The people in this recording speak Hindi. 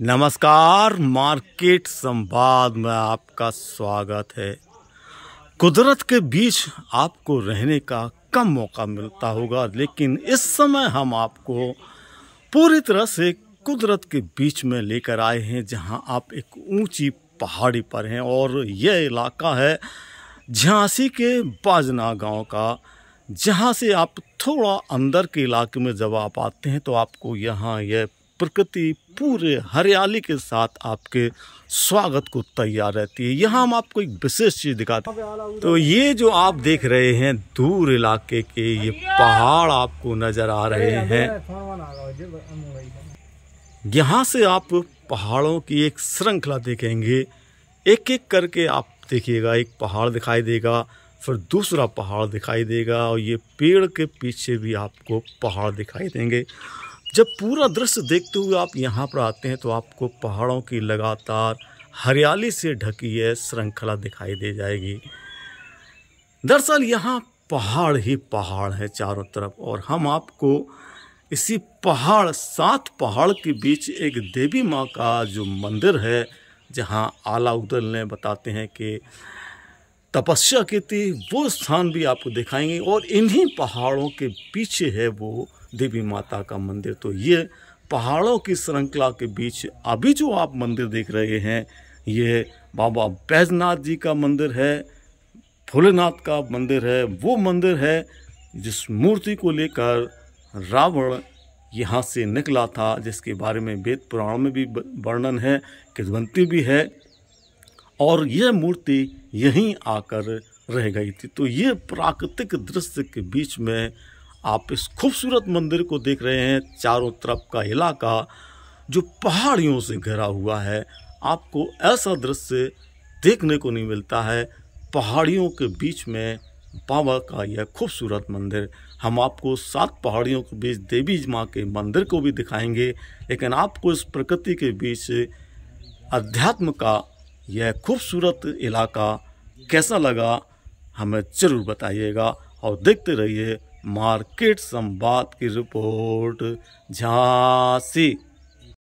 नमस्कार मार्केट संवाद में आपका स्वागत है कुदरत के बीच आपको रहने का कम मौका मिलता होगा लेकिन इस समय हम आपको पूरी तरह से कुदरत के बीच में लेकर आए हैं जहां आप एक ऊंची पहाड़ी पर हैं और यह इलाका है झांसी के बाजना गांव का जहाँ से आप थोड़ा अंदर के इलाके में जब आप आते हैं तो आपको यहाँ यह प्रकृति पूरे हरियाली के साथ आपके स्वागत को तैयार रहती है यहाँ हम आपको एक विशेष चीज़ दिखाते हैं तो ये जो आप देख रहे हैं दूर इलाके के ये पहाड़ आपको नज़र आ रहे हैं यहाँ से आप पहाड़ों की एक श्रृंखला देखेंगे एक एक करके आप देखिएगा एक पहाड़ दिखाई देगा फिर दूसरा पहाड़ दिखाई देगा और ये पेड़ के पीछे भी आपको पहाड़ दिखाई देंगे जब पूरा दृश्य देखते हुए आप यहाँ पर आते हैं तो आपको पहाड़ों की लगातार हरियाली से ढकी यह श्रृंखला दिखाई दे जाएगी दरअसल यहाँ पहाड़ ही पहाड़ है चारों तरफ और हम आपको इसी पहाड़ सात पहाड़ के बीच एक देवी माँ का जो मंदिर है जहाँ आला उदल ने बताते हैं कि तपस्या की थी वो स्थान भी आपको दिखाएंगे और इन्हीं पहाड़ों के पीछे है वो देवी माता का मंदिर तो ये पहाड़ों की श्रृंखला के बीच अभी जो आप मंदिर देख रहे हैं ये बाबा बैजनाथ जी का मंदिर है भोलेनाथ का मंदिर है वो मंदिर है जिस मूर्ति को लेकर रावण यहाँ से निकला था जिसके बारे में वेद पुराण में भी वर्णन है किदवंती भी है और यह मूर्ति यहीं आकर रह गई थी तो ये प्राकृतिक दृश्य के बीच में आप इस खूबसूरत मंदिर को देख रहे हैं चारों तरफ का इलाका जो पहाड़ियों से घिरा हुआ है आपको ऐसा दृश्य देखने को नहीं मिलता है पहाड़ियों के बीच में बाबा का यह खूबसूरत मंदिर हम आपको सात पहाड़ियों के बीच देवी माँ के मंदिर को भी दिखाएंगे लेकिन आपको इस प्रकृति के बीच अध्यात्म का यह खूबसूरत इलाका कैसा लगा हमें ज़रूर बताइएगा और देखते रहिए मार्केट संवाद की रिपोर्ट झांसी